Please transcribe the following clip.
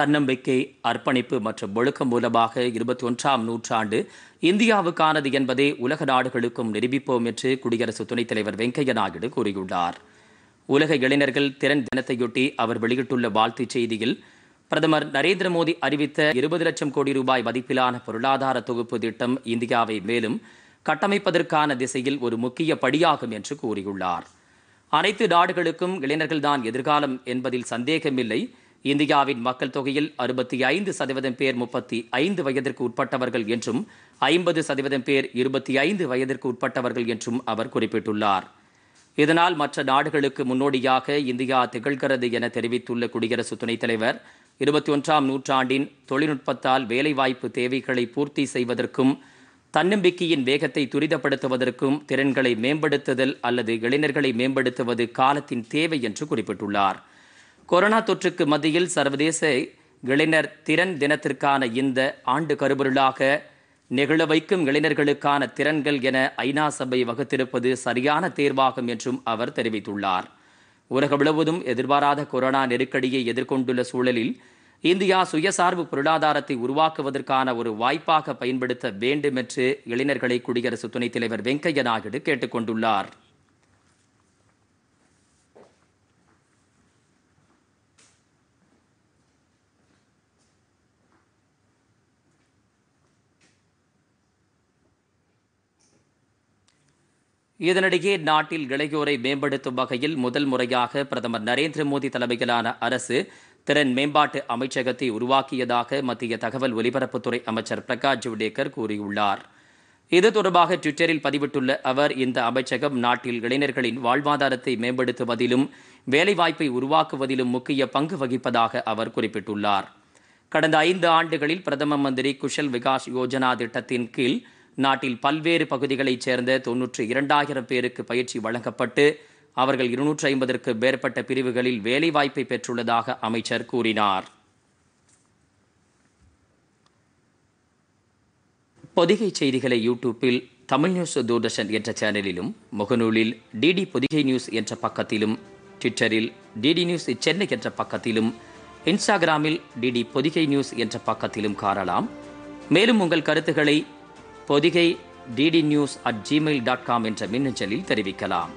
தன்னம்பிக்கை அர்ப்பணிப்பு மற்றும் ஒழுக்கம் மூலமாக இருபத்தி ஒன்றாம் நூற்றாண்டு இந்தியாவுக்கானது என்பதை உலக நாடுகளுக்கும் நிரூபிப்போம் என்று குடியரசு துணைத் தலைவர் வெங்கையா நாயுடு கூறியுள்ளார் உலக இளைஞர்கள் திறன் தினத்தையொட்டி அவர் வெளியிட்டுள்ள வாழ்த்துச் செய்தியில் பிரதமர் நரேந்திர மோடி அறிவித்த இருபது லட்சம் கோடி ரூபாய் மதிப்பிலான பொருளாதார தொகுப்பு திட்டம் இந்தியாவை மேலும் கட்டமைப்பதற்கான திசையில் ஒரு முக்கிய படியாகும் என்று கூறியுள்ளார் அனைத்து நாடுகளுக்கும் இளைஞர்கள்தான் எதிர்காலம் என்பதில் சந்தேகமில்லை இந்தியாவின் மக்கள் தொகையில் அறுபத்தி ஐந்து சதவீதம் பேர் முப்பத்தி ஐந்து வயதிற்கு உட்பட்டவர்கள் என்றும் ஐம்பது சதவீதம் பேர் இருபத்தி ஐந்து வயதிற்கு உட்பட்டவர்கள் என்றும் அவர் குறிப்பிட்டுள்ளார் இதனால் மற்ற நாடுகளுக்கு முன்னோடியாக இந்தியா திகழ்கிறது என தெரிவித்துள்ள குடியரசு துணைத் தலைவர் இருபத்தி ஒன்றாம் நூற்றாண்டின் தொழில்நுட்பத்தால் வேலைவாய்ப்பு தேவைகளை பூர்த்தி செய்வதற்கும் தன்னம்பிக்கையின் வேகத்தை துரிதப்படுத்துவதற்கும் திறன்களை மேம்படுத்துதல் அல்லது இளைஞர்களை மேம்படுத்துவது காலத்தின் தேவை என்று குறிப்பிட்டுள்ளார் கொரோனா தொற்றுக்கு மத்தியில் சர்வதேச இளைஞர் திறன் தினத்திற்கான இந்த ஆண்டு கருபொருளாக நெகிழ வைக்கும் இளைஞர்களுக்கான திறன்கள் என ஐநா சபை வகுத்திருப்பது சரியான தேர்வாகும் என்றும் அவர் தெரிவித்துள்ளார் உலக முழுவதும் எதிர்பாராத கொரோனா நெருக்கடியை எதிர்கொண்டுள்ள சூழலில் இந்தியா சுயசார்பு பொருளாதாரத்தை உருவாக்குவதற்கான ஒரு வாய்ப்பாக பயன்படுத்த வேண்டும் என்று இளைஞர்களை குடியரசு துணைத் தலைவர் வெங்கையா நாயுடு கேட்டுக்கொண்டுள்ளார் இதனிடையே நாட்டில் இளையோரை மேம்படுத்தும் வகையில் முதல் முறையாக பிரதமர் நரேந்திர மோடி தலைமையிலான அரசு திறன் மேம்பாட்டு அமைச்சகத்தை உருவாக்கியதாக மத்திய தகவல் ஒலிபரப்புத்துறை அமைச்சர் பிரகாஷ் ஜவடேகர் கூறியுள்ளார் இது தொடர்பாக ட்விட்டரில் பதிவிட்டுள்ள அவர் இந்த அமைச்சகம் நாட்டில் இளைஞர்களின் வாழ்வாதாரத்தை மேம்படுத்துவதிலும் வேலைவாய்ப்பை உருவாக்குவதிலும் முக்கிய பங்கு வகிப்பதாக அவர் குறிப்பிட்டுள்ளார் கடந்த ஐந்து ஆண்டுகளில் பிரதம மந்திரி குஷல் விகாஸ் யோஜனா திட்டத்தின் கீழ் நாட்டில் பல்வேறு பகுதிகளைச் சேர்ந்த தொன்னூற்று இரண்டாயிரம் பேருக்கு பயிற்சி வழங்கப்பட்டு அவர்கள் இருநூற்றி ஐம்பதற்கு மேற்பட்ட பிரிவுகளில் வேலைவாய்ப்பை பெற்றுள்ளதாக அமைச்சர் கூறினார் பொதிகை செய்திகளை யூடியூப்பில் தமிழ் நியூஸ் தூர்தர்ஷன் என்ற சேனலிலும் முகநூலில் டிடி பொதிகை நியூஸ் என்ற பக்கத்திலும் ட்விட்டரில் டிடி நியூஸ் சென்னை என்ற பக்கத்திலும் இன்ஸ்டாகிராமில் டிடி பொதிகை நியூஸ் என்ற பக்கத்திலும் காணலாம் மேலும் உங்கள் கருத்துக்களை Podhigai DD news at Gmail dot com என்ற மின்னஞ்சலில் தெரிவிக்கலாம்